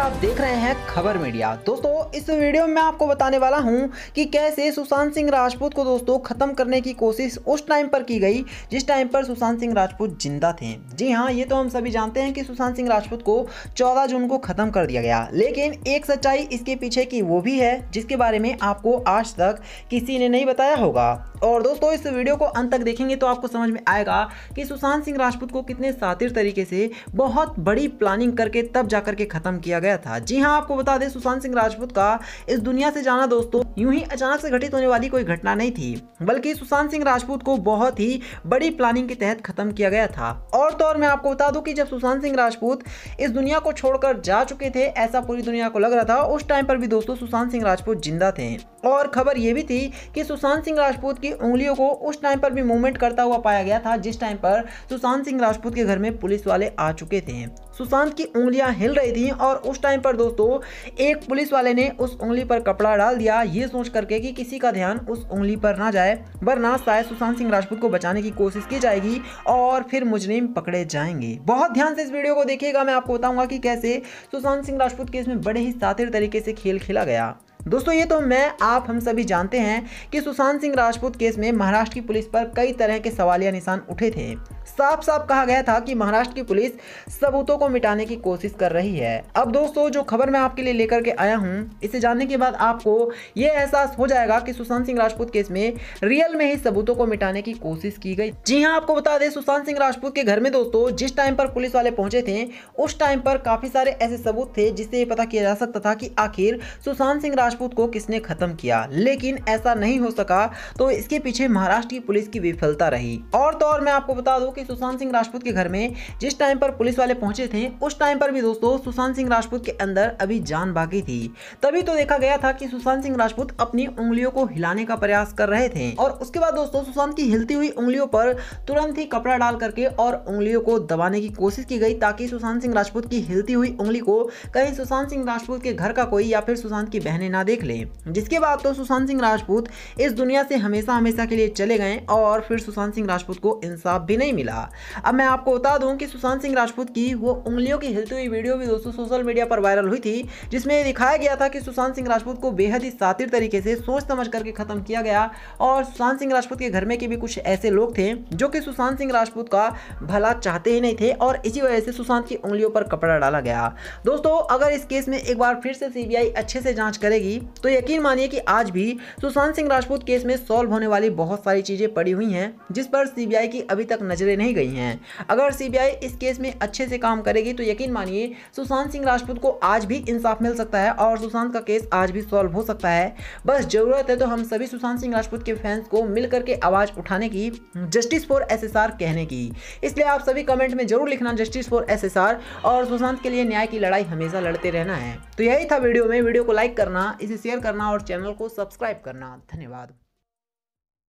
आप देख रहे हैं खबर मीडिया दोस्तों इस वीडियो में मैं आपको बताने वाला हूं कि कैसे सुशांत सिंह राजपूत को दोस्तों खत्म करने की कोशिश उस टाइम पर की गई जिस टाइम पर सुशांत सिंह राजपूत जिंदा थे जी हां ये तो हम सभी जानते हैं कि सुशांत सिंह राजपूत को 14 जून को खत्म कर दिया गया लेकिन एक सच्चाई इसके पीछे की वो भी है जिसके बारे में आपको आज तक किसी ने नहीं बताया होगा और दोस्तों इस वीडियो को अंत तक देखेंगे तो आपको समझ में आएगा कि सुशांत सिंह राजपूत को कितने सातिर तरीके से बहुत बड़ी प्लानिंग करके तब जाकर के खत्म किया गया गया था जी हाँ आपको बता दें सुशांत सिंह राजपूत का इस दुनिया से जाना दोस्तों यूं ही अचानक से घटित होने वाली कोई घटना नहीं थी बल्कि सुशांत सिंह राजपूत को बहुत ही बड़ी प्लानिंग के तहत खत्म किया गया था और तो और मैं आपको बता दूं कि जब सुशांत सिंह राजपूत इस दुनिया को छोड़कर जा चुके थे ऐसा पूरी दुनिया को लग रहा था उस टाइम पर भी दोस्तों सुशांत सिंह राजपूत जिंदा थे और खबर यह भी थी कि सुशांत सिंह राजपूत की उंगलियों को उस टाइम पर भी मूवमेंट करता हुआ पाया गया था जिस टाइम पर सुशांत सिंह राजपूत के घर में पुलिस वाले आ चुके थे सुशांत की उंगलियां हिल रही थी और उस टाइम पर दोस्तों एक पुलिस वाले ने उस उंगली पर कपड़ा डाल दिया ये सोच करके कि किसी का ध्यान उस उंगली पर ना जाए वरना शायद सुशांत सिंह राजपूत को बचाने की कोशिश की जाएगी और फिर मुजरिम पकड़े जाएंगे बहुत ध्यान से इस वीडियो को देखिएगा मैं आपको बताऊंगा कि कैसे सुशांत सिंह राजपूत केस में बड़े ही सातिर तरीके से खेल खेला गया दोस्तों ये तो मैं आप हम सभी जानते हैं कि सुशांत सिंह राजपूत केस में महाराष्ट्र की पुलिस पर कई तरह के सवालिया निशान उठे थे साफ साफ कहा गया था कि महाराष्ट्र की पुलिस सबूतों को मिटाने की कोशिश कर रही है अब दोस्तों जो खबर मैं आपके लिए लेकर के आया हूँ इसे जानने के बाद आपको ये एहसास हो जाएगा कि सुशांत सिंह राजपूत केस में रियल में ही सबूतों को मिटाने की कोशिश की गई जी हाँ आपको बता दें सुशांत सिंह राजपूत के घर में दोस्तों जिस टाइम पर पुलिस वाले पहुंचे थे उस टाइम पर काफी सारे ऐसे सबूत थे जिससे ये पता किया जा सकता था कि आखिर सुशांत सिंह राजपूत को किसने खत्म किया लेकिन ऐसा नहीं हो सका तो इसके पीछे महाराष्ट्र की पुलिस की विफलता रही और तो और मैं आपको बता दू हो कि सुशांत सिंह राजपूत के घर में जिस टाइम पर पुलिस वाले पहुंचे थे उस टाइम पर भी दोस्तों सुशांत सिंह राजपूत के अंदर अभी जान बाकी थी तभी तो देखा गया था कि सुशांत सिंह राजपूत अपनी उंगलियों को हिलाने का प्रयास कर रहे थे और उसके बाद दोस्तों सुशांत की हिलती हुई उंगलियों पर तुरंत ही कपड़ा डाल करके और उंगलियों को दबाने की कोशिश की गई ताकि सुशांत सिंह राजपूत की हिलती हुई उंगली को कहीं सुशांत सिंह राजपूत के घर का कोई या फिर सुशांत की बहने ना देख ले जिसके बाद तो सुशांत सिंह राजपूत इस दुनिया से हमेशा हमेशा के लिए चले गए और फिर सुशांत सिंह राजपूत को इंसाफ भी नहीं मिला अब मैं आपको बता दूं कि सुशांत सिंह राजपूत की वो उंगलियों की हिलती हुई वीडियो भी दोस्तों सोशल मीडिया पर वायरल हुई थी जिसमें दिखाया गया था कि सुशांत सिंह राजपूत को बेहद ही सातिर तरीके से सोच समझ करके ख़त्म किया गया और सुशांत सिंह राजपूत के घर में के भी कुछ ऐसे लोग थे जो कि सुशांत सिंह राजपूत का भला चाहते ही नहीं थे और इसी वजह से सुशांत की उंगलियों पर कपड़ा डाला गया दोस्तों अगर इस केस में एक बार फिर से सीबीआई अच्छे से जांच करेगी तो यकीन मानिए कि आज भी सुशांत सिंह राजपूत केस में सॉल्व होने वाली बहुत सारी चीज़ें पड़ी हुई हैं जिस पर सीबीआई की अभी तक नजर पकड़े नहीं गई हैं अगर सीबीआई इस केस में अच्छे से काम करेगी तो यकीन मानिए सुशांत सिंह राजपूत को आज भी इंसाफ मिल सकता है और सुशांत का केस आज भी सॉल्व हो सकता है बस जरूरत है तो हम सभी सुशांत सिंह राजपूत के फैंस को मिल करके आवाज़ उठाने की जस्टिस फॉर एस कहने की इसलिए आप सभी कमेंट में जरूर लिखना जस्टिस फॉर एस और सुशांत के लिए न्याय की लड़ाई हमेशा लड़ते रहना है तो यही था वीडियो में वीडियो को लाइक करना इसे शेयर करना और चैनल को सब्सक्राइब करना धन्यवाद